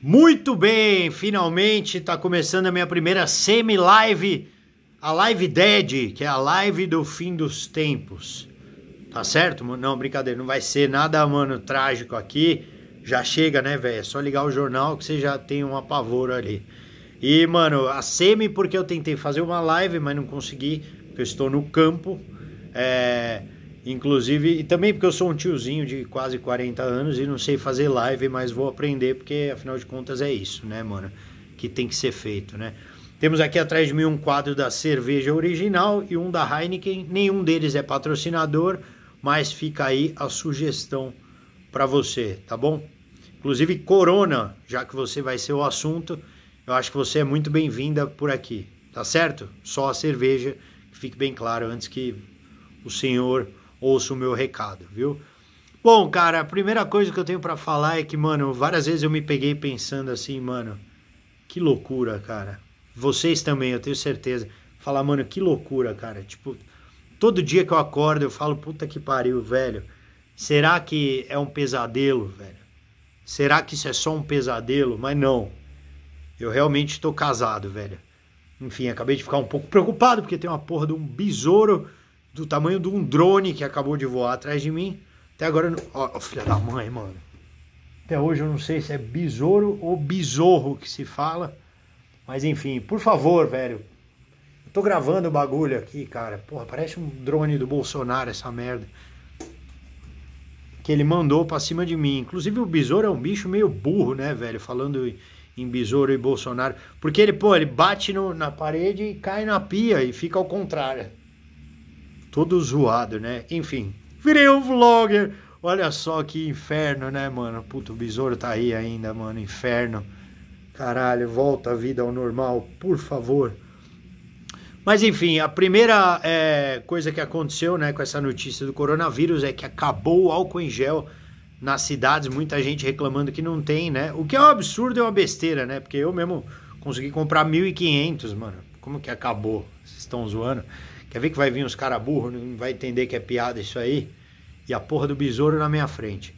Muito bem, finalmente está começando a minha primeira semi-live, a Live Dead, que é a live do fim dos tempos. Tá certo? Não, brincadeira, não vai ser nada, mano, trágico aqui. Já chega, né, velho? É só ligar o jornal que você já tem um apavoro ali. E, mano, a semi, porque eu tentei fazer uma live, mas não consegui, porque eu estou no campo. É Inclusive, e também porque eu sou um tiozinho de quase 40 anos e não sei fazer live, mas vou aprender, porque afinal de contas é isso, né, mano? Que tem que ser feito, né? Temos aqui atrás de mim um quadro da cerveja original e um da Heineken. Nenhum deles é patrocinador, mas fica aí a sugestão para você, tá bom? Inclusive, Corona, já que você vai ser o assunto, eu acho que você é muito bem-vinda por aqui, tá certo? Só a cerveja, que fique bem claro antes que o senhor ouça o meu recado, viu? Bom, cara, a primeira coisa que eu tenho para falar é que, mano, várias vezes eu me peguei pensando assim, mano, que loucura, cara. Vocês também, eu tenho certeza. Falar, mano, que loucura, cara. Tipo, todo dia que eu acordo eu falo, puta que pariu, velho. Será que é um pesadelo, velho? Será que isso é só um pesadelo? Mas não. Eu realmente tô casado, velho. Enfim, acabei de ficar um pouco preocupado porque tem uma porra de um besouro do tamanho de um drone que acabou de voar atrás de mim. Até agora, ó, oh, filha da mãe, mano. Até hoje eu não sei se é besouro ou bizorro que se fala. Mas enfim, por favor, velho. Eu tô gravando o bagulho aqui, cara. Porra, parece um drone do Bolsonaro essa merda. Que ele mandou pra cima de mim. Inclusive o besouro é um bicho meio burro, né, velho? Falando em besouro e Bolsonaro. Porque ele, pô, ele bate no, na parede e cai na pia e fica ao contrário todo zoado, né? Enfim, virei um vlogger. Olha só que inferno, né, mano? Puto, o besouro tá aí ainda, mano. Inferno. Caralho, volta a vida ao normal, por favor. Mas enfim, a primeira é, coisa que aconteceu né, com essa notícia do coronavírus é que acabou o álcool em gel nas cidades, muita gente reclamando que não tem, né? O que é um absurdo, é uma besteira, né? Porque eu mesmo consegui comprar 1.500, mano. Como que acabou? Vocês estão zoando? Quer ver que vai vir uns caras burros, não vai entender que é piada isso aí? E a porra do besouro na minha frente.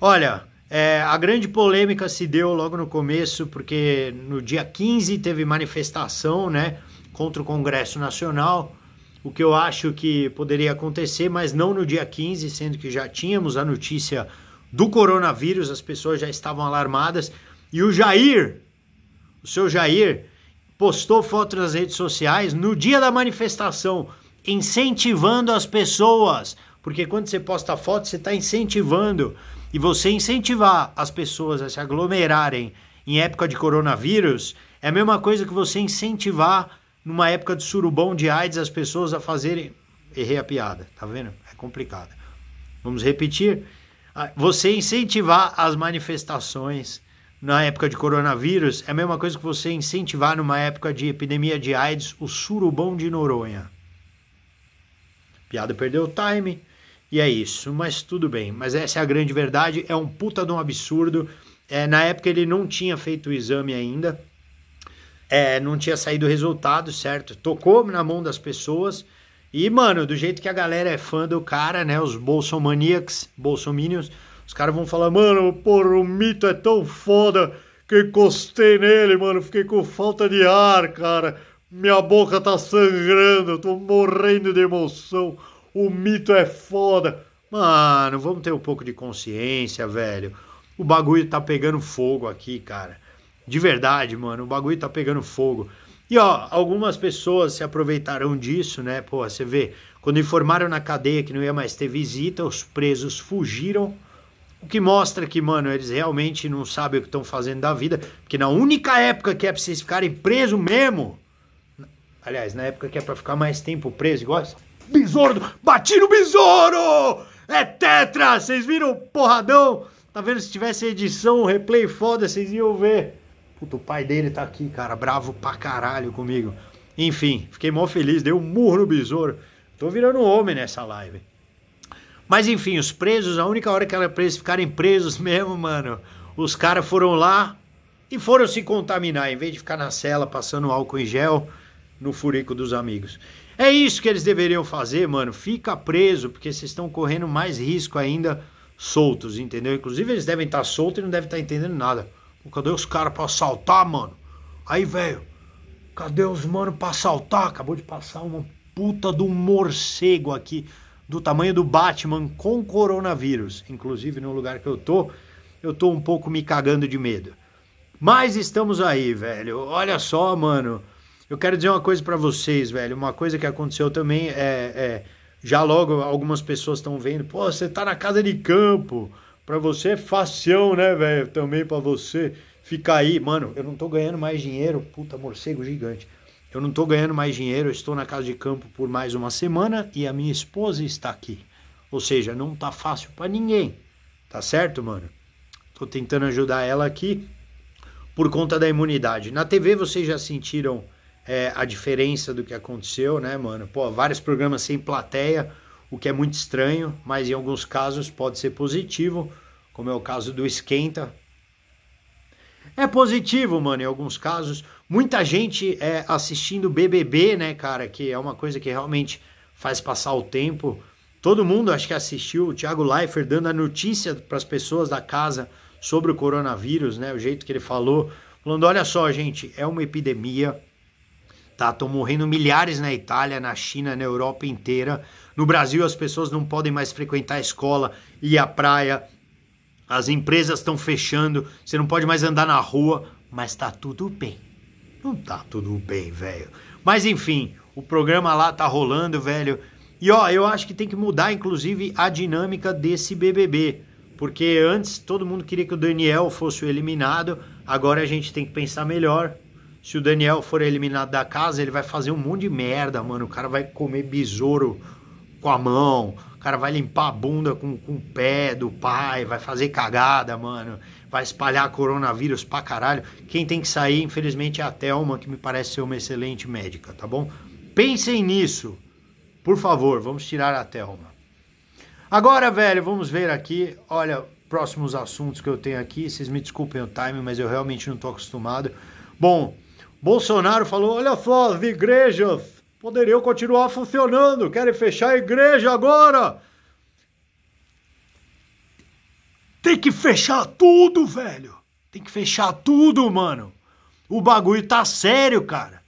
Olha, é, a grande polêmica se deu logo no começo, porque no dia 15 teve manifestação né, contra o Congresso Nacional, o que eu acho que poderia acontecer, mas não no dia 15, sendo que já tínhamos a notícia do coronavírus, as pessoas já estavam alarmadas. E o Jair, o seu Jair, postou foto nas redes sociais no dia da manifestação, incentivando as pessoas, porque quando você posta foto, você está incentivando. E você incentivar as pessoas a se aglomerarem em época de coronavírus é a mesma coisa que você incentivar numa época de surubão de AIDS as pessoas a fazerem. Errei a piada, tá vendo? É complicado. Vamos repetir? Ah, você incentivar as manifestações na época de coronavírus é a mesma coisa que você incentivar numa época de epidemia de AIDS o surubom de Noronha. piada perdeu o time e é isso, mas tudo bem. Mas essa é a grande verdade, é um puta de um absurdo. É, na época ele não tinha feito o exame ainda, é, não tinha saído o resultado, certo? Tocou na mão das pessoas. E, mano, do jeito que a galera é fã do cara, né? Os bolsomaníacos, bolsominions, os caras vão falar, mano, porra, o mito é tão foda que encostei nele, mano, fiquei com falta de ar, cara. Minha boca tá sangrando, eu tô morrendo de emoção. O mito é foda. Mano, vamos ter um pouco de consciência, velho. O bagulho tá pegando fogo aqui, cara. De verdade, mano, o bagulho tá pegando fogo. E ó, algumas pessoas se aproveitaram disso, né? Pô, você vê, quando informaram na cadeia que não ia mais ter visita, os presos fugiram o que mostra que, mano, eles realmente não sabem o que estão fazendo da vida. Porque na única época que é pra vocês ficarem preso mesmo. Aliás, na época que é pra ficar mais tempo preso, igual. Besouro! Bati no besouro! É tetra! Vocês viram porradão? Tá vendo? Se tivesse edição, replay foda, vocês iam ver. Puta, o pai dele tá aqui, cara, bravo pra caralho comigo. Enfim, fiquei mó feliz, dei um murro no besouro. Tô virando homem nessa live. Mas enfim, os presos, a única hora que era preso ficarem presos mesmo, mano, os caras foram lá e foram se contaminar, em vez de ficar na cela passando álcool em gel no furico dos amigos. É isso que eles deveriam fazer, mano. Fica preso, porque vocês estão correndo mais risco ainda soltos, entendeu? Inclusive, eles devem estar soltos e não devem estar entendendo nada. Pô, cadê os caras pra assaltar, mano? Aí, velho, cadê os mano pra assaltar? Acabou de passar uma puta do morcego aqui do tamanho do Batman com coronavírus. Inclusive, no lugar que eu tô, eu tô um pouco me cagando de medo. Mas estamos aí, velho. Olha só, mano. Eu quero dizer uma coisa para vocês, velho. Uma coisa que aconteceu também é, é já logo algumas pessoas estão vendo, pô, você tá na casa de campo. Pra você é facião, né, velho? Também pra você ficar aí. Mano, eu não tô ganhando mais dinheiro, puta morcego gigante. Eu não estou ganhando mais dinheiro, eu estou na casa de campo por mais uma semana e a minha esposa está aqui. Ou seja, não tá fácil para ninguém. Tá certo, mano? Tô tentando ajudar ela aqui por conta da imunidade. Na TV vocês já sentiram é, a diferença do que aconteceu, né, mano? Pô, vários programas sem plateia, o que é muito estranho, mas em alguns casos pode ser positivo, como é o caso do Esquenta, é positivo, mano, em alguns casos. Muita gente é, assistindo BBB, né, cara, que é uma coisa que realmente faz passar o tempo. Todo mundo, acho que assistiu o Thiago Leifert dando a notícia para as pessoas da casa sobre o coronavírus, né, o jeito que ele falou, falando, olha só, gente, é uma epidemia, tá? Estão morrendo milhares na Itália, na China, na Europa inteira. No Brasil, as pessoas não podem mais frequentar a escola e a praia as empresas estão fechando, você não pode mais andar na rua, mas tá tudo bem. Não tá tudo bem, velho. Mas enfim, o programa lá tá rolando, velho. E ó, eu acho que tem que mudar, inclusive, a dinâmica desse BBB. Porque antes todo mundo queria que o Daniel fosse eliminado, agora a gente tem que pensar melhor. Se o Daniel for eliminado da casa, ele vai fazer um monte de merda, mano. O cara vai comer besouro com a mão, cara vai limpar a bunda com, com o pé do pai, vai fazer cagada, mano. Vai espalhar coronavírus pra caralho. Quem tem que sair, infelizmente, é a Thelma, que me parece ser uma excelente médica, tá bom? Pensem nisso. Por favor, vamos tirar a Thelma. Agora, velho, vamos ver aqui. Olha, próximos assuntos que eu tenho aqui. Vocês me desculpem o time, mas eu realmente não tô acostumado. Bom, Bolsonaro falou: olha só, as igrejas poderiam continuar funcionando. Querem fechar a igreja agora? Tem que fechar tudo, velho. Tem que fechar tudo, mano. O bagulho tá sério, cara.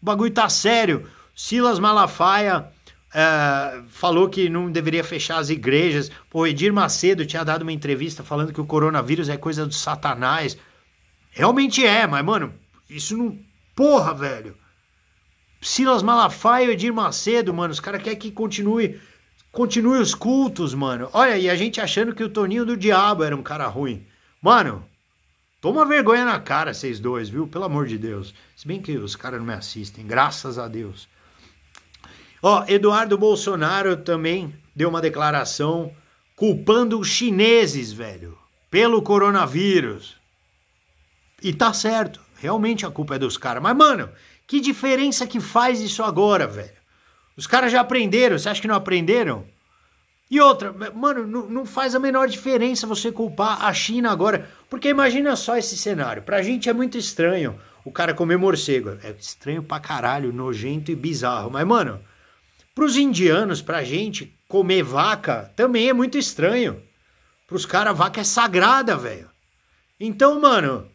O bagulho tá sério. Silas Malafaia é, falou que não deveria fechar as igrejas. Pô, Edir Macedo tinha dado uma entrevista falando que o coronavírus é coisa do satanás. Realmente é, mas, mano, isso não. Porra, velho. Silas Malafaia e Edir Macedo, mano. Os caras querem que continue, continue os cultos, mano. Olha, e a gente achando que o Toninho do Diabo era um cara ruim. Mano, toma vergonha na cara, vocês dois, viu? Pelo amor de Deus. Se bem que os caras não me assistem, graças a Deus. Ó, Eduardo Bolsonaro também deu uma declaração culpando os chineses, velho, pelo coronavírus. E tá certo, realmente a culpa é dos caras. Mas, mano, que diferença que faz isso agora, velho? Os caras já aprenderam, você acha que não aprenderam? E outra, mano, não, faz a menor diferença você culpar a China agora. Porque imagina só esse cenário. Pra gente é muito estranho o cara comer morcego. É estranho pra caralho, nojento e bizarro. Mas, mano, pros indianos, pra gente, comer vaca também é muito estranho. Pros caras, vaca é sagrada, velho. Então, mano,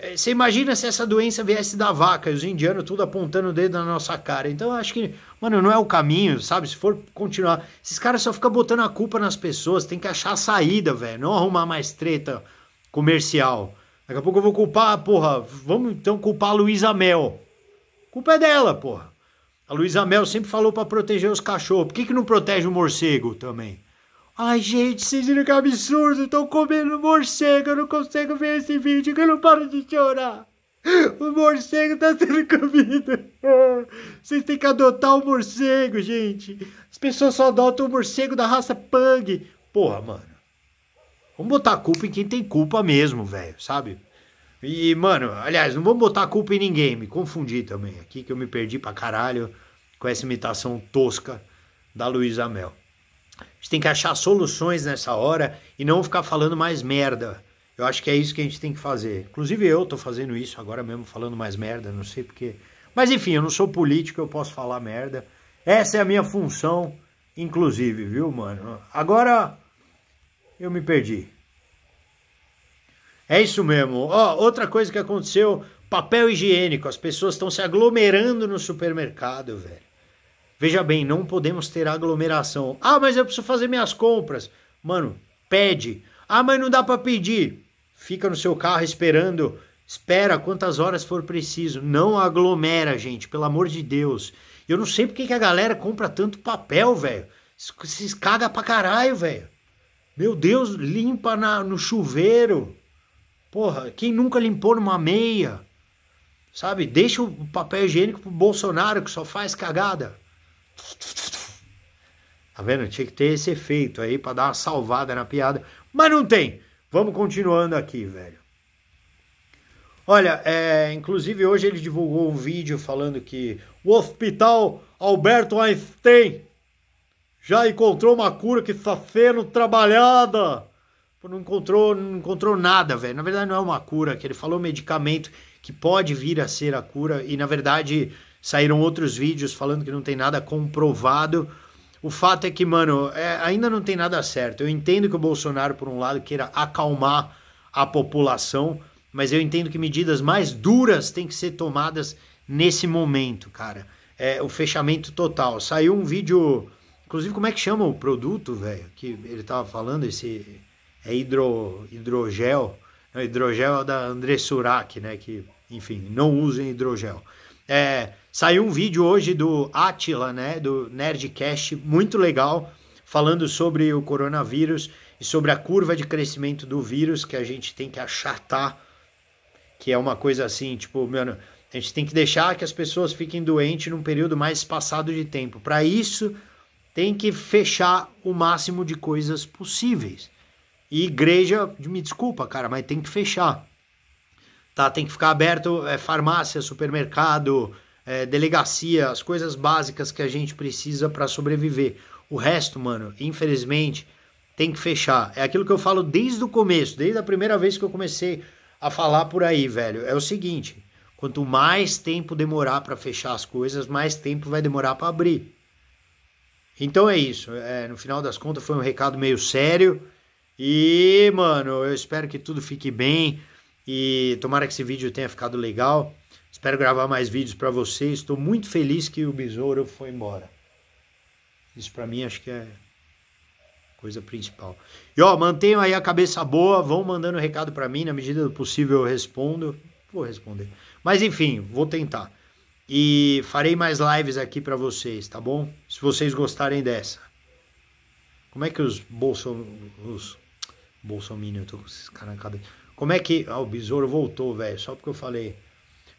é, você imagina se essa doença viesse da vaca e os indianos tudo apontando o dedo na nossa cara. Então eu acho que, mano, não é o caminho, sabe? Se for continuar. Esses caras só ficam botando a culpa nas pessoas, tem que achar a saída, velho. Não arrumar mais treta comercial. Daqui a pouco eu vou culpar, porra, vamos então culpar a Luísa Mel. culpa é dela, porra. A Luísa Mel sempre falou para proteger os cachorros. Por que, que não protege o morcego também? Ai, gente, vocês viram que é absurdo? Estão comendo morcego, eu não consigo ver esse vídeo que eu não paro de chorar. O morcego tá sendo comido. Vocês têm que adotar o morcego, gente. As pessoas só adotam o morcego da raça pug. Porra, mano. Vamos botar a culpa em quem tem culpa mesmo, velho, sabe? E, mano, aliás, não vamos botar a culpa em ninguém. Me confundi também aqui, que eu me perdi pra caralho com essa imitação tosca da Luísa Mel. A gente tem que achar soluções nessa hora e não ficar falando mais merda. Eu acho que é isso que a gente tem que fazer. Inclusive eu tô fazendo isso agora mesmo, falando mais merda, não sei porquê. Mas enfim, eu não sou político, eu posso falar merda. Essa é a minha função, inclusive, viu, mano? Agora eu me perdi. É isso mesmo. Ó, oh, outra coisa que aconteceu, papel higiênico. As pessoas estão se aglomerando no supermercado, velho. Veja bem, não podemos ter aglomeração. Ah, mas eu preciso fazer minhas compras. Mano, pede. Ah, mas não dá para pedir. Fica no seu carro esperando. Espera quantas horas for preciso. Não aglomera, gente, pelo amor de Deus. Eu não sei porque que a galera compra tanto papel, velho. Se caga pra caralho, velho. Meu Deus, limpa na, no chuveiro. Porra, quem nunca limpou numa meia? Sabe? Deixa o papel higiênico pro Bolsonaro que só faz cagada. Tá vendo? Tinha que ter esse efeito aí para dar uma salvada na piada, mas não tem. Vamos continuando aqui, velho. Olha, é, inclusive hoje ele divulgou um vídeo falando que o hospital Alberto Einstein já encontrou uma cura que está sendo trabalhada. Não encontrou, não encontrou nada, velho. Na verdade, não é uma cura, que ele falou medicamento que pode vir a ser a cura e, na verdade, saíram outros vídeos falando que não tem nada comprovado. O fato é que, mano, é, ainda não tem nada certo. Eu entendo que o Bolsonaro, por um lado, queira acalmar a população, mas eu entendo que medidas mais duras têm que ser tomadas nesse momento, cara. É, o fechamento total. Saiu um vídeo, inclusive, como é que chama o produto, velho, que ele tava falando, esse é hidro, hidrogel, não, hidrogel é da André Surak, né, que, enfim, não usem hidrogel. É, Saiu um vídeo hoje do Atila, né, do Nerdcast, muito legal, falando sobre o coronavírus e sobre a curva de crescimento do vírus que a gente tem que achatar, que é uma coisa assim, tipo, mano, a gente tem que deixar que as pessoas fiquem doentes num período mais passado de tempo. Para isso, tem que fechar o máximo de coisas possíveis. E igreja, me desculpa, cara, mas tem que fechar. Tá, tem que ficar aberto é, farmácia, supermercado, é, delegacia, as coisas básicas que a gente precisa para sobreviver. O resto, mano, infelizmente, tem que fechar. É aquilo que eu falo desde o começo, desde a primeira vez que eu comecei a falar por aí, velho. É o seguinte: quanto mais tempo demorar para fechar as coisas, mais tempo vai demorar para abrir. Então é isso. É, no final das contas, foi um recado meio sério. E, mano, eu espero que tudo fique bem. E tomara que esse vídeo tenha ficado legal. Espero gravar mais vídeos para vocês. Estou muito feliz que o besouro foi embora. Isso para mim acho que é coisa principal. E ó, mantenham aí a cabeça boa, vão mandando recado para mim, na medida do possível eu respondo. Vou responder. Mas enfim, vou tentar. E farei mais lives aqui para vocês, tá bom? Se vocês gostarem dessa. Como é que os bolso os bolsominion, eu tô com esses caras na cabeça. Como é que, ah, o besouro voltou, velho, só porque eu falei.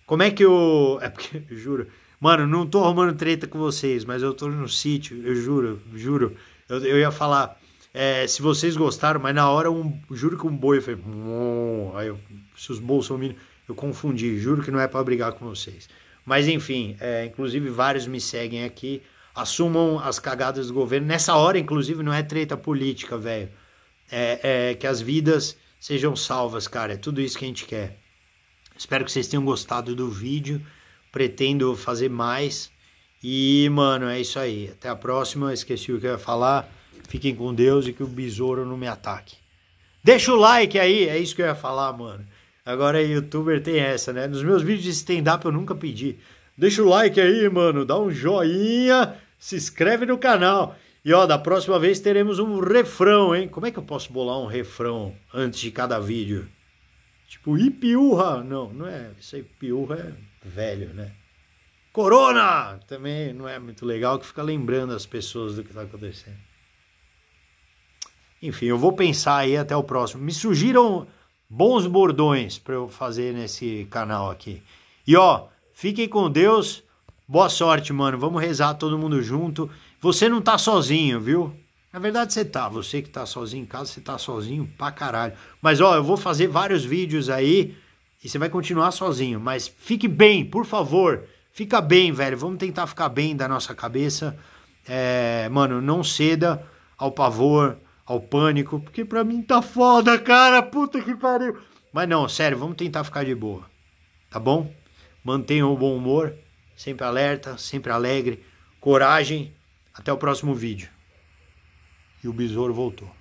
Como é que eu. É porque, juro. Mano, não tô arrumando treta com vocês, mas eu tô no sítio, eu juro, juro. Eu, eu ia falar, é, se vocês gostaram, mas na hora, um, juro que um boi, foi hum", aí eu, se os bolsominions, eu confundi, juro que não é para brigar com vocês. Mas enfim, é, inclusive vários me seguem aqui, assumam as cagadas do governo. Nessa hora, inclusive, não é treta política, velho. É, é que as vidas sejam salvas, cara, é tudo isso que a gente quer. Espero que vocês tenham gostado do vídeo. Pretendo fazer mais. E, mano, é isso aí. Até a próxima. Esqueci o que eu ia falar. Fiquem com Deus e que o besouro não me ataque. Deixa o like aí. É isso que eu ia falar, mano. Agora youtuber tem essa, né? Nos meus vídeos de stand-up eu nunca pedi. Deixa o like aí, mano. Dá um joinha. Se inscreve no canal. E ó, da próxima vez teremos um refrão, hein? Como é que eu posso bolar um refrão antes de cada vídeo? Tipo, ipiurra. Não, não é. Isso aí, piurra é velho, né? Corona! Também não é muito legal que fica lembrando as pessoas do que está acontecendo. Enfim, eu vou pensar aí até o próximo. Me surgiram bons bordões para eu fazer nesse canal aqui. E ó, fiquem com Deus. Boa sorte, mano. Vamos rezar todo mundo junto. Você não tá sozinho, viu? Na verdade, você tá. Você que tá sozinho em casa, você tá sozinho pra caralho. Mas ó, eu vou fazer vários vídeos aí e você vai continuar sozinho. Mas fique bem, por favor. Fica bem, velho. Vamos tentar ficar bem da nossa cabeça. É, mano, não ceda ao pavor, ao pânico, porque pra mim tá foda, cara. Puta que pariu. Mas não, sério, vamos tentar ficar de boa. Tá bom? Mantenha o bom humor, sempre alerta, sempre alegre. Coragem. Até o próximo vídeo e o besouro voltou.